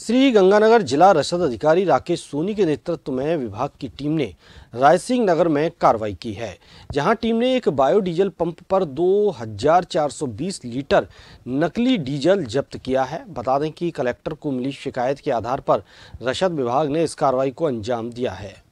श्री गंगानगर जिला रसद अधिकारी राकेश सोनी के नेतृत्व में विभाग की टीम ने रायसिंह नगर में कार्रवाई की है जहां टीम ने एक बायोडीजल पंप पर 2420 लीटर नकली डीजल जब्त किया है बता दें कि कलेक्टर को मिली शिकायत के आधार पर रसद विभाग ने इस कार्रवाई को अंजाम दिया है